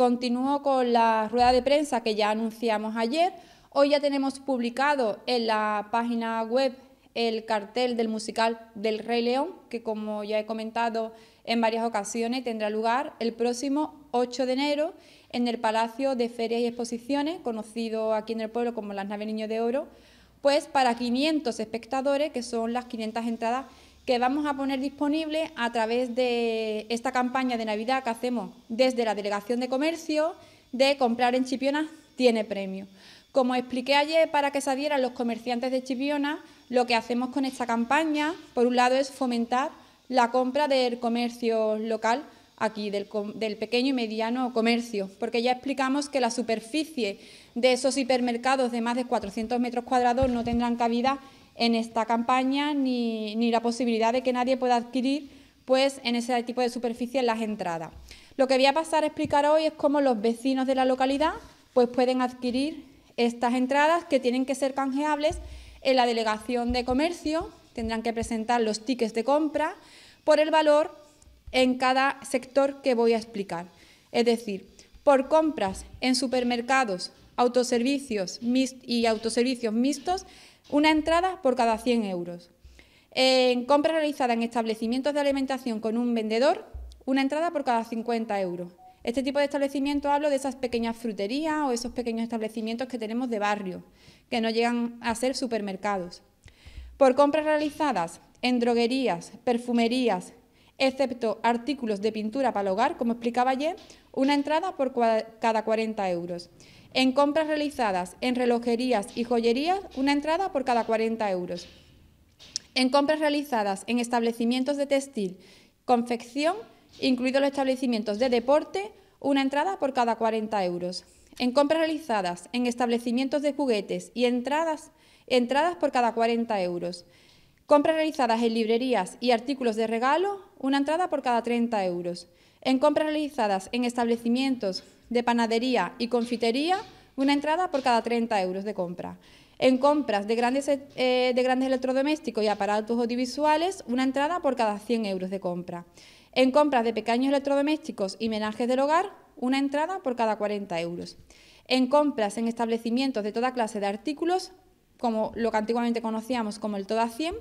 Continúo con la rueda de prensa que ya anunciamos ayer. Hoy ya tenemos publicado en la página web el cartel del musical del Rey León, que como ya he comentado en varias ocasiones, tendrá lugar el próximo 8 de enero en el Palacio de Ferias y Exposiciones, conocido aquí en el pueblo como las Naves Niños de Oro, pues para 500 espectadores, que son las 500 entradas que vamos a poner disponible a través de esta campaña de Navidad que hacemos desde la Delegación de Comercio de comprar en Chipiona tiene premio. Como expliqué ayer para que salieran los comerciantes de Chipiona, lo que hacemos con esta campaña, por un lado, es fomentar la compra del comercio local aquí, del, del, pequeño y mediano comercio, porque ya explicamos que la superficie de esos hipermercados de más de 400 metros cuadrados no tendrán cabida en esta campaña ni, la posibilidad de que nadie pueda adquirir pues en ese tipo de superficie las entradas. Lo que voy a pasar a explicar hoy es cómo los vecinos de la localidad pues pueden adquirir estas entradas que tienen que ser canjeables en la delegación de comercio, tendrán que presentar los tickets de compra por el valor en cada sector que voy a explicar. Es decir, por compras en supermercados autoservicios y autoservicios mixtos, una entrada por cada 100 euros. En compras realizadas en establecimientos de alimentación con un vendedor, una entrada por cada 50 euros. Este tipo de establecimientos hablo de esas pequeñas fruterías o esos pequeños establecimientos que tenemos de barrio, que no llegan a ser supermercados. Por compras realizadas en droguerías, perfumerías, excepto artículos de pintura para el hogar, como explicaba ayer, una entrada por cada 40 euros. En compras realizadas en relojerías y joyerías, una entrada por cada 40 euros. En compras realizadas en establecimientos de textil, confección, incluidos los establecimientos de deporte, una entrada por cada 40 euros. En compras realizadas en establecimientos de juguetes y entradas, entradas por cada 40 euros. Compras realizadas en librerías y artículos de regalo, una entrada por cada 30 euros. En compras realizadas en establecimientos de panadería y confitería, una entrada por cada 30 euros de compra. En compras eh, de grandes, electrodomésticos y aparatos audiovisuales, una entrada por cada 100 euros de compra. En compras de pequeños electrodomésticos y menajes del hogar, una entrada por cada 40 euros. En compras en establecimientos de toda clase de artículos, como lo que antiguamente conocíamos como el Toda 100,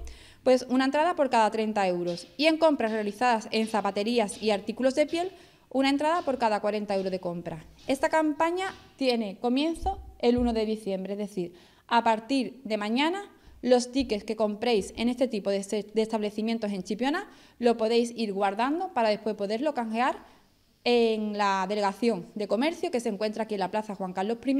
pues una entrada por cada 30 euros. Y en compras realizadas en zapaterías y artículos de piel, una entrada por cada 40 euros de compra. Esta campaña tiene comienzo el 1 de diciembre, es decir, a partir de mañana los tickets que compréis en este tipo de este, establecimientos en Chipiona lo podéis ir guardando para después poderlo canjear en la delegación de comercio que se encuentra aquí en la Plaza Juan Carlos I.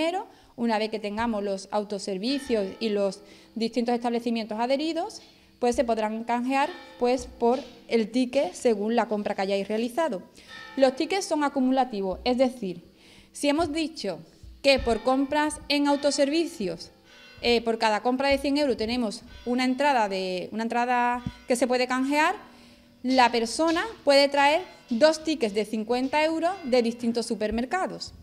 Una vez que tengamos los autoservicios y los distintos establecimientos adheridos, pues se podrán canjear pues, por el ticket según la compra que hayáis realizado. Los tickets son acumulativos, es decir, si hemos dicho que por compras en autoservicios, eh, por cada compra de 100 euros tenemos una entrada, de, una entrada que se puede canjear, la persona puede traer dos tickets de 50 euros de distintos supermercados.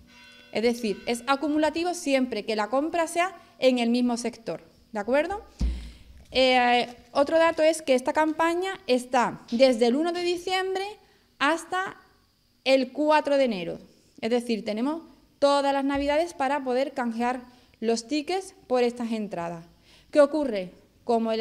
Es decir, es acumulativo siempre que la compra sea en el mismo sector. ¿De acuerdo? Eh, otro dato es que esta campaña está desde el 1 de diciembre hasta el 4 de enero. Es decir, tenemos todas las navidades para poder canjear los tickets por estas entradas. ¿Qué ocurre? como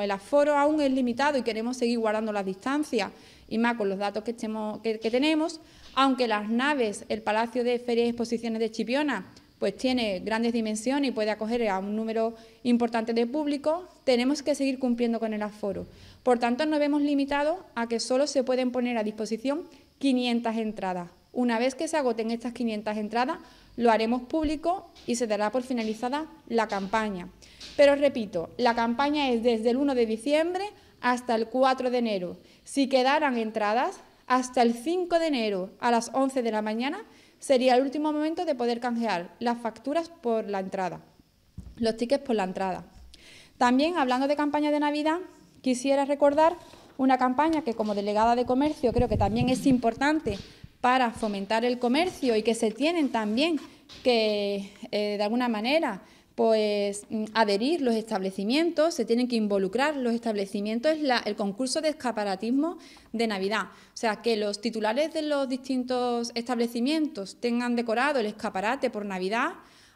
el, aforo aún es limitado y queremos seguir guardando las distancias, y más con los datos que, tenemos, aunque las naves, el Palacio de Ferias y Exposiciones de Chipiona, pues tiene grandes dimensiones y puede acoger a un número importante de público, tenemos que seguir cumpliendo con el aforo. Por tanto, nos vemos limitados a que solo se pueden poner a disposición 500 entradas. Una vez que se agoten estas 500 entradas, lo haremos público y se dará por finalizada la campaña. Pero repito, la campaña es desde el 1 de diciembre hasta el 4 de enero. Si quedaran entradas, hasta el 5 de enero a las 11 de la mañana sería el último momento de poder canjear las facturas por la entrada, los tickets por la entrada. También, hablando de campaña de Navidad, quisiera recordar una campaña que como delegada de comercio creo que también es importante para fomentar el comercio y que se tienen también que, eh, de alguna manera, pues mm, adherir los establecimientos, se tienen que involucrar los establecimientos, es el concurso de escaparatismo de Navidad. O sea, que los titulares de los distintos establecimientos tengan decorado el escaparate por Navidad,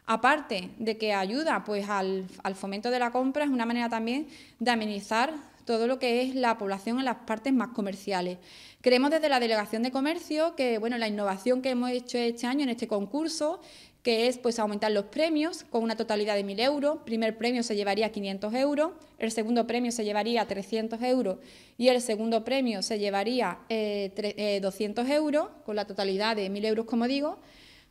aparte de que ayuda pues, al, al fomento de la compra, es una manera también de amenizar todo lo que es la población en las partes más comerciales. Creemos desde la Delegación de Comercio que bueno, la innovación que hemos hecho este año en este concurso que es pues aumentar los premios con una totalidad de 1.000 euros. El primer premio se llevaría 500 euros, el segundo premio se llevaría 300 euros y el segundo premio se llevaría a eh, 200 eh, euros, con la totalidad de 1.000 euros, como digo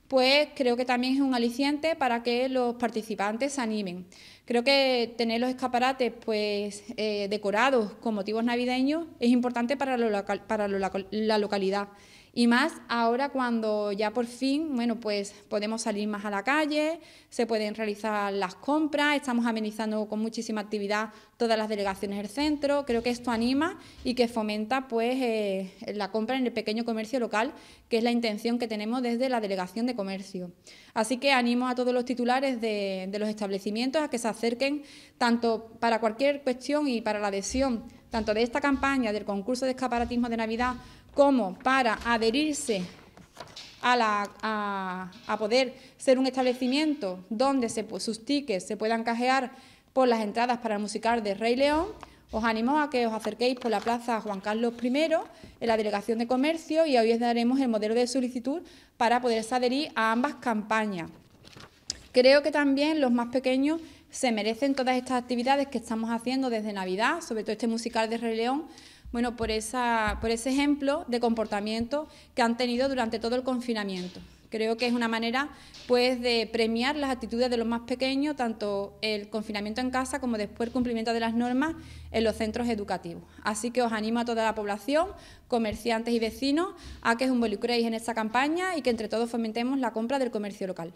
pues creo que también es un aliciente para que los participantes se animen. Creo que tener los escaparates pues, eh, decorados con motivos navideños es importante para, la localidad. Y más ahora cuando ya por fin, bueno, pues podemos salir más a la calle, se pueden realizar las compras, estamos amenizando con muchísima actividad todas las delegaciones del centro. Creo que esto anima y que fomenta pues eh, la compra en el pequeño comercio local, que es la intención que tenemos desde la Delegación de Comercio. Así que animo a todos los titulares de los establecimientos a que se acerquen tanto para cualquier cuestión y para la adhesión tanto de esta campaña del concurso de escaparatismo de Navidad como para adherirse a, la, poder ser un establecimiento donde se, sus tickets se puedan cajear por las entradas para el musical de Rey León, os animo a que os acerquéis por la Plaza Juan Carlos I, en la Delegación de Comercio, y hoy os daremos el modelo de solicitud para poderse adherir a ambas campañas. Creo que también los más pequeños se merecen todas estas actividades que estamos haciendo desde Navidad, sobre todo este musical de Rey León, bueno, por, por ese ejemplo de comportamiento que han tenido durante todo el confinamiento. Creo que es una manera pues, de premiar las actitudes de los más pequeños, tanto el confinamiento en casa como después el cumplimiento de las normas en los centros educativos. Así que os animo a toda la población, comerciantes y vecinos, a que os involucréis en esta campaña y que entre todos fomentemos la compra del comercio local.